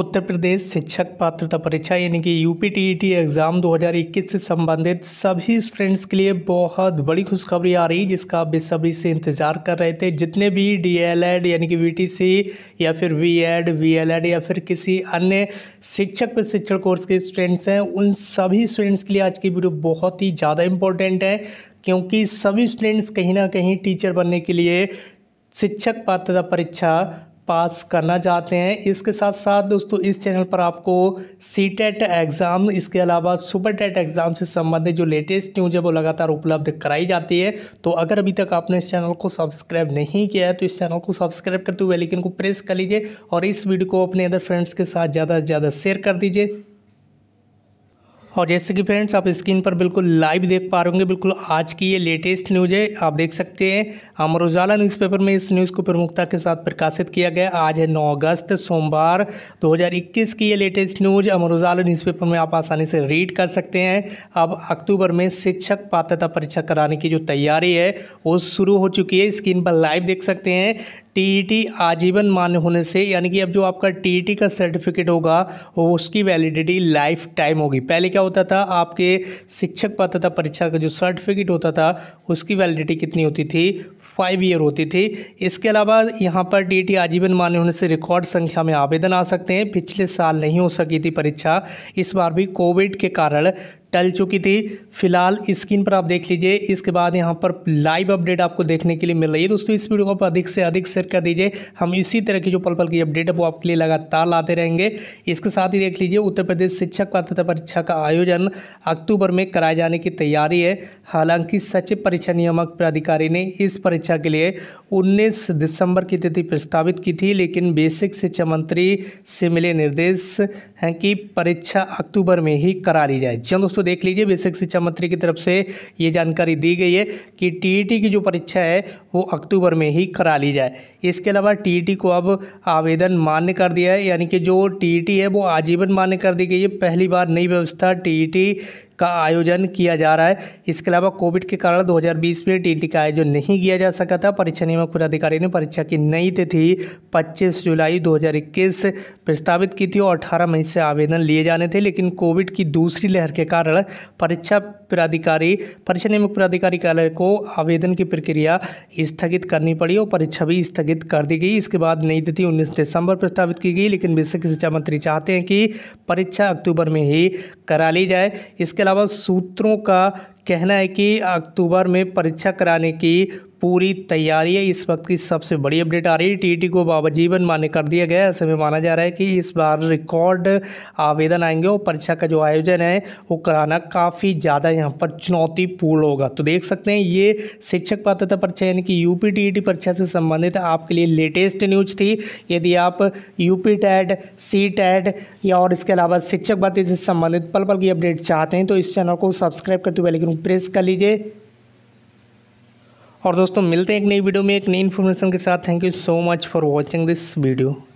उत्तर प्रदेश शिक्षक पात्रता परीक्षा यानी कि U P T E T exam 2021 से संबंधित सभी स्टूडेंट्स के लिए बहुत बड़ी खुशखबरी आ रही जिसका आप सभी से इंतज़ार कर रहे थे जितने भी डी एल एड यानी कि वी टी सी या फिर B Ed B L Ed या फिर किसी अन्य शिक्षक प्रशिक्षण कोर्स के स्टूडेंट्स हैं उन सभी स्टूडेंट्स के लिए आज की वीडियो बहुत ही ज़्यादा इंपॉर्टेंट है क्योंकि सभी स्टूडेंट्स कहीं ना कहीं टीचर बनने के लिए शिक्षक पात्रता परीक्षा पास करना चाहते हैं इसके साथ साथ दोस्तों इस चैनल पर आपको सी टेट e एग्ज़ाम इसके अलावा सुपर टेट e एग्ज़ाम से संबंधित जो लेटेस्ट न्यूज है वो लगातार उपलब्ध कराई जाती है तो अगर अभी तक आपने इस चैनल को सब्सक्राइब नहीं किया है तो इस चैनल को सब्सक्राइब करते हुए लेकिन को प्रेस कर लीजिए और इस वीडियो को अपने अदर फ्रेंड्स के साथ ज़्यादा से ज़्यादा शेयर कर दीजिए और जैसे कि फ्रेंड्स आप स्क्रीन पर बिल्कुल लाइव देख पा रहे होंगे बिल्कुल आज की ये लेटेस्ट न्यूज़ है आप देख सकते हैं अमर उजाला न्यूज़पेपर में इस न्यूज़ को प्रमुखता के साथ प्रकाशित किया गया आज है 9 अगस्त सोमवार 2021 की ये latest news Amar Ujala newspaper में आप आसानी से रीड कर सकते हैं अब अक्टूबर में शिक्षक पात्रता परीक्षा कराने की जो तैयारी है वो शुरू हो चुकी है स्क्रीन पर लाइव देख सकते हैं टीईटी e आजीवन मान्य होने से यानी कि अब जो आपका टीईटी e का सर्टिफिकेट होगा उसकी वैलिडिटी लाइफ टाइम होगी पहले क्या होता था आपके शिक्षक पात्र था परीक्षा का जो सर्टिफिकेट होता था उसकी वैलिडिटी कितनी होती थी फाइव ईयर होती थी इसके अलावा यहाँ पर टी टी e आजीवन मान्य होने से रिकॉर्ड संख्या में आवेदन आ सकते हैं पिछले साल नहीं हो सकी थी परीक्षा इस बार भी कोविड के कारण टल चुकी थी फिलहाल स्क्रीन पर आप देख लीजिए इसके बाद यहाँ पर लाइव अपडेट आपको देखने के लिए मिल रही है दोस्तों इस वीडियो को आप अधिक से अधिक शेयर कर दीजिए हम इसी तरह की जो पल पल की अपडेट है वो आपके लिए लगातार लाते रहेंगे इसके साथ ही देख लीजिए उत्तर प्रदेश शिक्षक पात्रता परीक्षा का आयोजन अक्टूबर में कराए जाने की तैयारी है हालांकि सचिव परीक्षा नियामक प्राधिकारी ने इस परीक्षा के लिए उन्नीस दिसंबर की तिथि प्रस्तावित की थी लेकिन बेसिक शिक्षा मंत्री से मिले निर्देश हैं कि परीक्षा अक्टूबर में ही करा ली जाए चलो दोस्तों देख लीजिए बेसिक शिक्षा मंत्री की तरफ से ये जानकारी दी गई है कि टीईटी की जो परीक्षा है वो अक्टूबर में ही करा ली जाए इसके अलावा टीईटी को अब आवेदन मान्य कर दिया है यानी कि जो टीईटी है वो आजीवन मान्य कर दी गई है पहली बार नई व्यवस्था टीईटी का आयोजन किया जा रहा है इसके अलावा कोविड के कारण 2020 में टीटी का आयोजन नहीं किया जा सका था परीक्षा नियामक पदाधिकारी ने परीक्षा की नई तिथि 25 जुलाई 2021 प्रस्तावित की थी और 18 मई से आवेदन लिए जाने थे लेकिन कोविड की दूसरी लहर के कारण परीक्षा पदाधिकारी परीक्षा नियामक पदाधिकारी कार्यालय को आवेदन की प्रक्रिया स्थगित करनी पड़ी और परीक्षा भी स्थगित कर दी गई इसके बाद नई तिथि उन्नीस दिसंबर प्रस्तावित की गई लेकिन विश्व शिक्षा मंत्री चाहते हैं कि परीक्षा अक्टूबर में ही करा ली जाए इसके अलावा सूत्रों का कहना है कि अक्टूबर में परीक्षा कराने की पूरी तैयारी है इस वक्त की सबसे बड़ी अपडेट आ रही है टीटी को बाबा जीवन मान्य कर दिया गया ऐसे में माना जा रहा है कि इस बार रिकॉर्ड आवेदन आएंगे और परीक्षा का जो आयोजन है वो कराना काफ़ी ज़्यादा यहाँ पर चुनौतीपूर्ण होगा तो देख सकते हैं ये शिक्षक पात्रता परीक्षा यानी कि यू पी परीक्षा से संबंधित आपके लिए लेटेस्ट न्यूज थी यदि आप यू पी टैड सी टैड या और इसके अलावा शिक्षक पात्र से संबंधित पल पल की अपडेट चाहते हैं तो इस चैनल को सब्सक्राइब करते हुए लेकिन प्रेस कर लीजिए और दोस्तों मिलते हैं एक नई वीडियो में एक नई इन्फॉर्मेशन के साथ thank you so much for watching this video